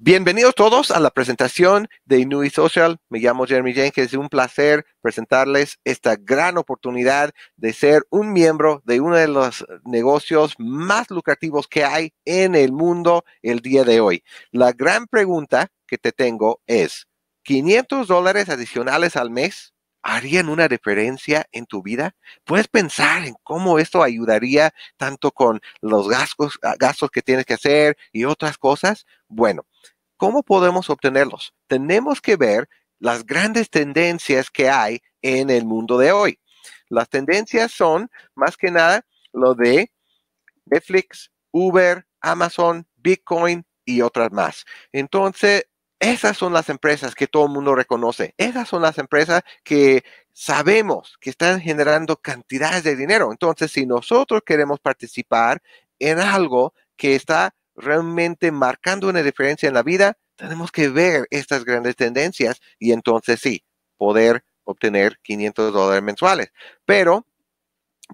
Bienvenidos todos a la presentación de Inuit Social. Me llamo Jeremy Jenkins. Es un placer presentarles esta gran oportunidad de ser un miembro de uno de los negocios más lucrativos que hay en el mundo el día de hoy. La gran pregunta que te tengo es, ¿500 dólares adicionales al mes harían una diferencia en tu vida? Puedes pensar en cómo esto ayudaría tanto con los gastos, ah, gastos que tienes que hacer y otras cosas bueno, ¿cómo podemos obtenerlos? Tenemos que ver las grandes tendencias que hay en el mundo de hoy. Las tendencias son más que nada lo de Netflix, Uber, Amazon, Bitcoin y otras más. Entonces, esas son las empresas que todo el mundo reconoce. Esas son las empresas que sabemos que están generando cantidades de dinero. Entonces, si nosotros queremos participar en algo que está realmente marcando una diferencia en la vida, tenemos que ver estas grandes tendencias y entonces sí, poder obtener 500 dólares mensuales. Pero,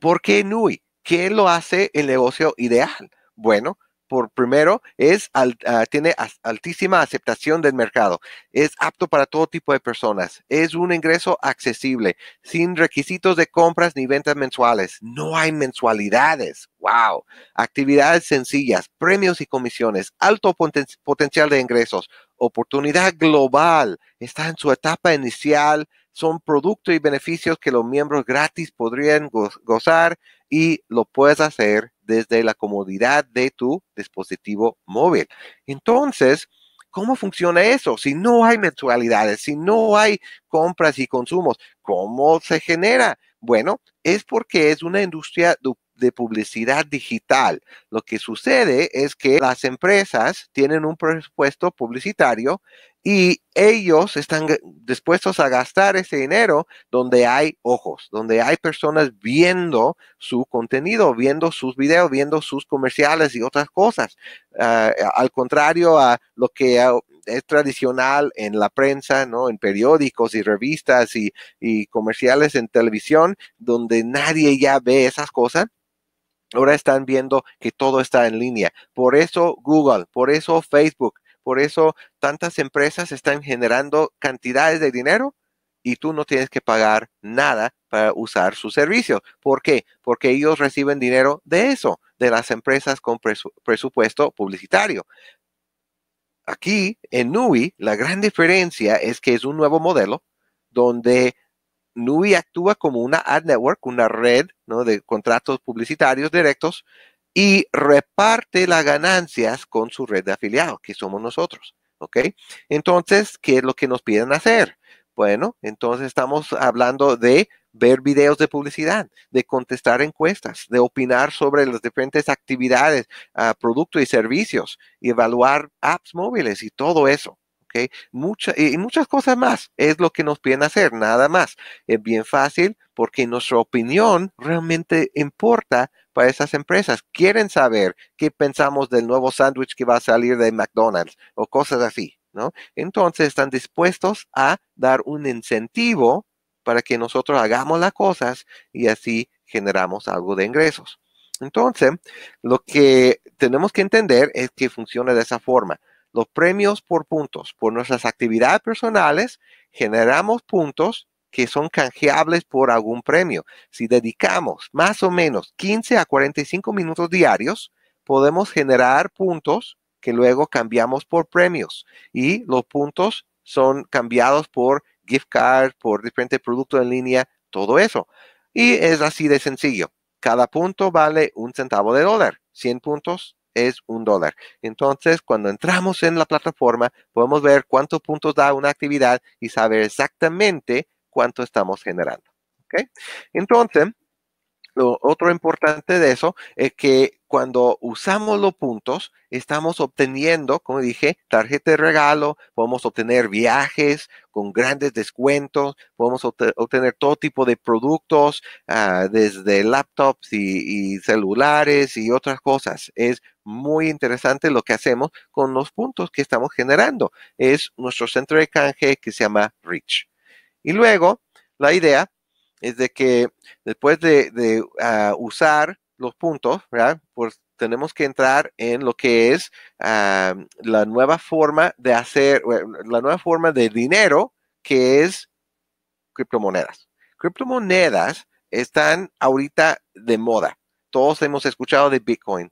¿por qué Nui? ¿Qué lo hace el negocio ideal? Bueno, por primero, es ah, tiene altísima aceptación del mercado. Es apto para todo tipo de personas. Es un ingreso accesible, sin requisitos de compras ni ventas mensuales. No hay mensualidades. ¡Wow! Actividades sencillas, premios y comisiones, alto potencial de ingresos, oportunidad global. Está en su etapa inicial. Son productos y beneficios que los miembros gratis podrían gozar y lo puedes hacer desde la comodidad de tu dispositivo móvil. Entonces, ¿Cómo funciona eso? Si no hay mensualidades, si no hay compras y consumos, ¿cómo se genera? Bueno, es porque es una industria de publicidad digital. Lo que sucede es que las empresas tienen un presupuesto publicitario y ellos están dispuestos a gastar ese dinero donde hay ojos, donde hay personas viendo su contenido, viendo sus videos, viendo sus comerciales y otras cosas. Ah, al contrario a lo que es tradicional en la prensa, ¿no? En periódicos y revistas y, y comerciales en televisión, donde nadie ya ve esas cosas. Ahora están viendo que todo está en línea. Por eso Google, por eso Facebook, por eso tantas empresas están generando cantidades de dinero y tú no tienes que pagar nada para usar su servicio. ¿Por qué? Porque ellos reciben dinero de eso, de las empresas con presupuesto publicitario. Aquí en NUI, la gran diferencia es que es un nuevo modelo donde NUI actúa como una ad network, una red de contratos publicitarios directos y reparte las ganancias con su red de afiliados, que somos nosotros. ¿Ok? Entonces, ¿qué es lo que nos piden hacer? Bueno, entonces estamos hablando de ver videos de publicidad, de contestar encuestas, de opinar sobre las diferentes actividades, ah, productos y servicios, y evaluar apps móviles y todo eso. ¿ok? y muchas cosas más es lo que nos piden hacer, nada más. Es bien fácil porque nuestra opinión realmente importa para esas empresas. Quieren saber qué pensamos del nuevo sándwich que va a salir de McDonald's o cosas así, ¿no? Entonces están dispuestos a dar un incentivo para que nosotros hagamos las cosas y así generamos algo de ingresos. Entonces, lo que tenemos que entender es que funciona de esa forma. Los premios por puntos, por nuestras actividades personales, generamos puntos que son canjeables por algún premio. Si dedicamos más o menos 15 a 45 minutos diarios, podemos generar puntos que luego cambiamos por premios y los puntos son cambiados por gift card, por diferentes productos en línea, todo eso. Y es así de sencillo. Cada punto vale un centavo de dólar. 100 puntos es un dólar. Entonces, cuando entramos en la plataforma, podemos ver cuántos puntos da una actividad y saber exactamente cuánto estamos generando. ¿okay? Entonces, lo otro importante de eso es que cuando usamos los puntos, estamos obteniendo, como dije, tarjeta de regalo, podemos obtener viajes con grandes descuentos, podemos obtener todo tipo de productos, ah, desde laptops y celulares y otras cosas. Es muy interesante lo que hacemos con los puntos que estamos generando. Es nuestro centro de canje que se llama Rich. Y luego, la idea es de que después de, ah, usar los puntos, Pues tenemos que entrar en lo que es ah, la nueva forma de hacer, la nueva forma de dinero que es criptomonedas. Criptomonedas están ahorita de moda todos hemos escuchado de Bitcoin,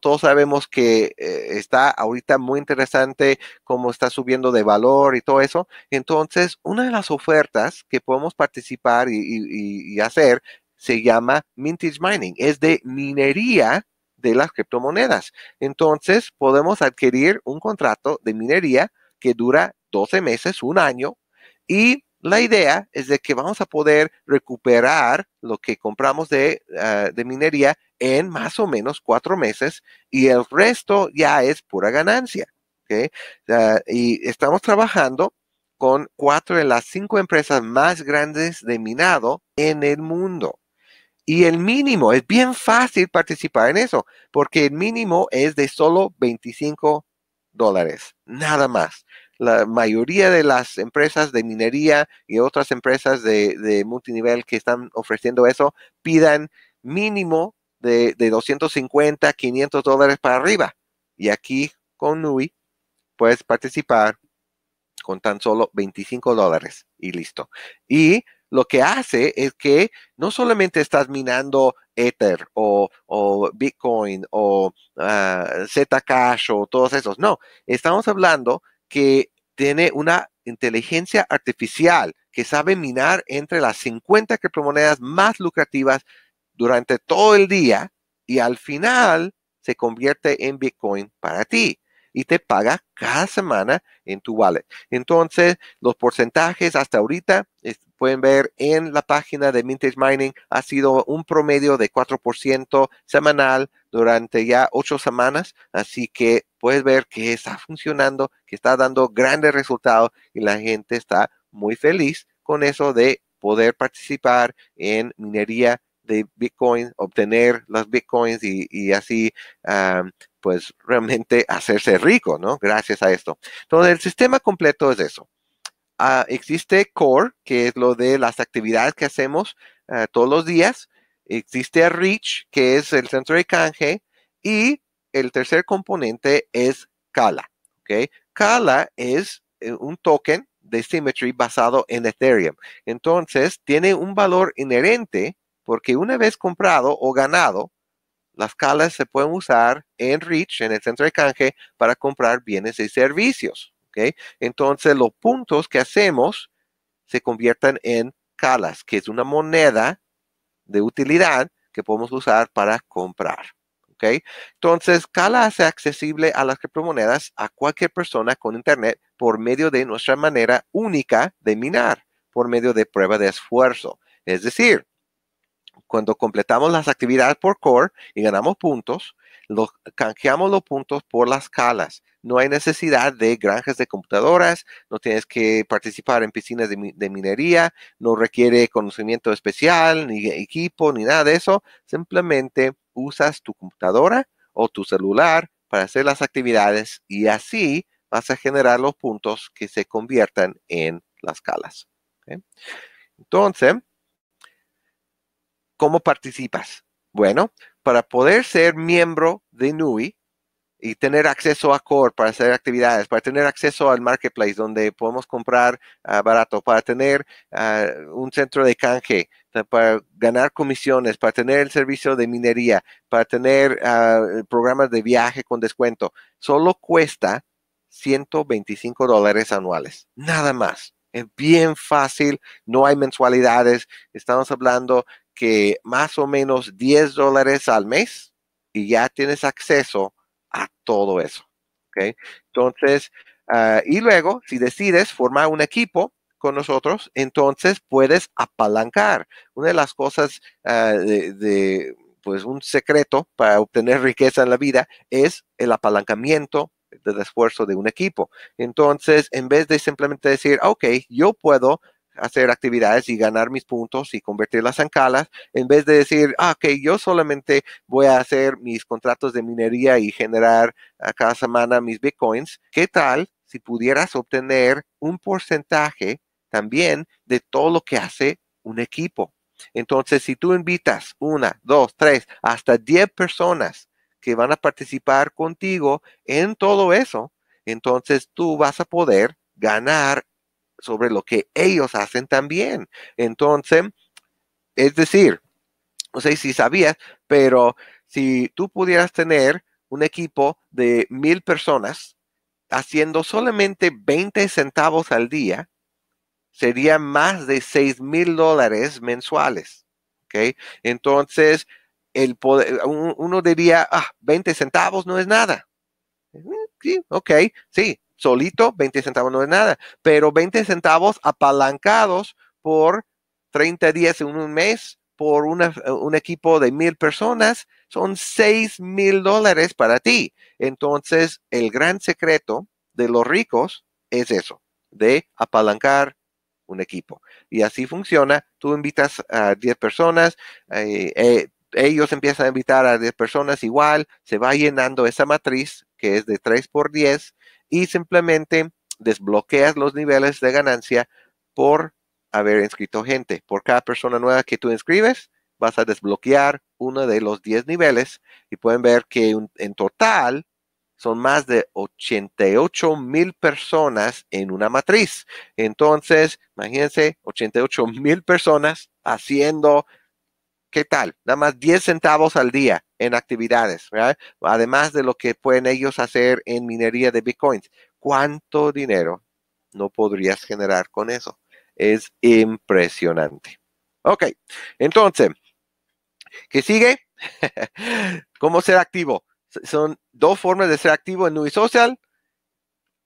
todos sabemos que eh, está ahorita muy interesante cómo está subiendo de valor y todo eso. Entonces, una de las ofertas que podemos participar y, y hacer se llama Mintage Mining, es de minería de las criptomonedas. Entonces, podemos adquirir un contrato de minería que dura 12 meses, un año, y la idea es de que vamos a poder recuperar lo que compramos ah, de, minería en más o menos cuatro meses y el resto ya es pura ganancia. Ah, y estamos trabajando con cuatro de las cinco empresas más grandes de minado en el mundo. Y el mínimo, es bien fácil participar en eso, porque el mínimo es de solo 25 dólares, nada más la mayoría de las empresas de minería y otras empresas de, multinivel que están ofreciendo eso pidan mínimo de, de 250, 500 dólares para arriba. Y aquí con Nui puedes participar con tan solo 25 dólares y listo. Y lo que hace es que no solamente estás minando Ether o, Bitcoin o uh, Zcash o todos esos, no, estamos hablando que tiene una inteligencia artificial que sabe minar entre las 50 criptomonedas más lucrativas durante todo el día y al final se convierte en Bitcoin para ti y te paga cada semana en tu wallet. Entonces, los porcentajes hasta ahorita pueden ver en la página de Mintage Mining ha sido un promedio de 4% semanal durante ya ocho semanas. Así que puedes ver que está funcionando, que está dando grandes resultados y la gente está muy feliz con eso de poder participar en minería de Bitcoin, obtener las Bitcoins y, así, pues realmente hacerse rico, ¿no? Gracias a esto. Entonces, el sistema completo es eso. Ah, existe Core, que es lo de las actividades que hacemos ah, todos los días. Existe Reach, que es el centro de canje. Y el tercer componente es Kala. ¿okay? Kala es eh, un token de Symmetry basado en Ethereum. Entonces, tiene un valor inherente porque una vez comprado o ganado, las calas se pueden usar en Rich, en el centro de canje, para comprar bienes y servicios. Entonces, los puntos que hacemos se convierten en calas, que es una moneda de utilidad que podemos usar para comprar. ¿okay? Entonces, Cala hace accesible a las criptomonedas a cualquier persona con Internet por medio de nuestra manera única de minar, por medio de prueba de esfuerzo. Es decir, cuando completamos las actividades por core y ganamos puntos, los, canjeamos los puntos por las calas. No hay necesidad de granjas de computadoras, no tienes que participar en piscinas de, minería, no requiere conocimiento especial, ni equipo, ni nada de eso. Simplemente usas tu computadora o tu celular para hacer las actividades y así vas a generar los puntos que se conviertan en las calas. Entonces, ¿Cómo participas? Bueno, para poder ser miembro de NUI y tener acceso a Core para hacer actividades, para tener acceso al marketplace donde podemos comprar ah, barato, para tener ah, un centro de canje, para ganar comisiones, para tener el servicio de minería, para tener ah, programas de viaje con descuento. Solo cuesta 125 dólares anuales, nada más. Es bien fácil, no hay mensualidades. Estamos hablando que más o menos 10 dólares al mes y ya tienes acceso a todo eso. Entonces, ah, y luego, si decides formar un equipo con nosotros, entonces puedes apalancar. Una de las cosas ah, de, pues, un secreto para obtener riqueza en la vida es el apalancamiento del esfuerzo de un equipo. Entonces, en vez de simplemente decir, ok, yo puedo hacer actividades y ganar mis puntos y convertirlas en calas, en vez de decir, ah, ok, yo solamente voy a hacer mis contratos de minería y generar a cada semana mis bitcoins, ¿qué tal si pudieras obtener un porcentaje también de todo lo que hace un equipo? Entonces, si tú invitas una, dos, tres, hasta diez personas que van a participar contigo en todo eso, entonces tú vas a poder ganar sobre lo que ellos hacen también. Entonces, es decir, no sé si sabías, pero si tú pudieras tener un equipo de mil personas haciendo solamente 20 centavos al día, sería más de 6 mil dólares mensuales. Entonces, el poder, uno diría, ah, 20 centavos no es nada. Eh, sí, ok, sí, solito 20 centavos no es nada, pero 20 centavos apalancados por 30 días en un mes por un equipo de mil personas son 6 mil dólares para ti. Entonces, el gran secreto de los ricos es eso, de apalancar un equipo. Y así funciona. Tú invitas a 10 personas, eh, eh, ellos empiezan a invitar a 10 personas igual, se va llenando esa matriz que es de 3 por 10 y simplemente desbloqueas los niveles de ganancia por haber inscrito gente. Por cada persona nueva que tú inscribes, vas a desbloquear uno de los 10 niveles y pueden ver que en total son más de 88 mil personas en una matriz. Entonces, imagínense, 88 mil personas haciendo, ¿qué tal? Nada más 10 centavos al día en actividades, Además de lo que pueden ellos hacer en minería de bitcoins. ¿Cuánto dinero no podrías generar con eso? Es impresionante. Ok, entonces, ¿qué sigue? ¿Cómo ser activo? Son dos formas de ser activo en Nui Social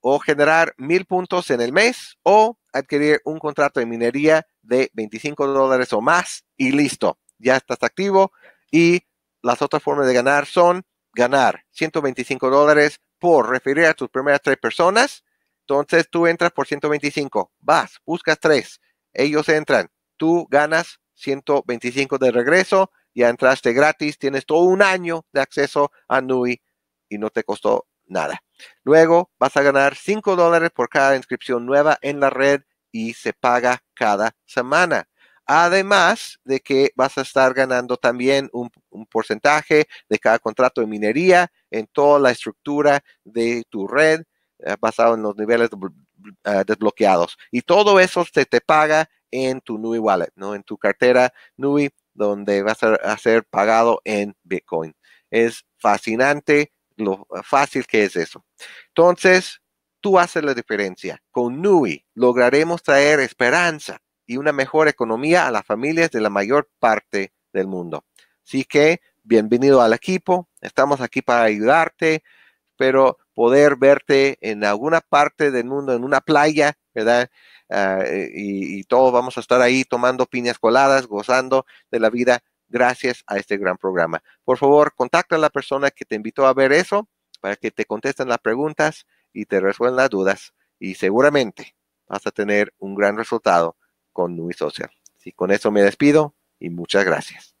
o generar mil puntos en el mes o adquirir un contrato de minería de 25 dólares o más y listo. Ya estás activo y las otras formas de ganar son ganar 125 dólares por referir a tus primeras tres personas. Entonces tú entras por 125, vas, buscas tres, ellos entran, tú ganas 125 de regreso, ya entraste gratis, tienes todo un año de acceso a NUI y no te costó nada. Luego vas a ganar 5 dólares por cada inscripción nueva en la red y se paga cada semana. Además de que vas a estar ganando también un, porcentaje de cada contrato de minería en toda la estructura de tu red eh, basado en los niveles eh, desbloqueados. Y todo eso se te paga en tu NUI Wallet, ¿no? En tu cartera NUI, donde vas a, a ser pagado en Bitcoin. Es fascinante lo eh, fácil que es eso. Entonces, tú haces la diferencia. Con NUI lograremos traer esperanza y una mejor economía a las familias de la mayor parte del mundo. Así que bienvenido al equipo, estamos aquí para ayudarte, pero poder verte en alguna parte del mundo, en una playa, ¿verdad? Ah, eh, y, y, todos vamos a estar ahí tomando piñas coladas, gozando de la vida gracias a este gran programa. Por favor, contacta a la persona que te invitó a ver eso para que te contesten las preguntas y te resuelvan las dudas y seguramente vas a tener un gran resultado con Luis Social. Y con eso me despido y muchas gracias.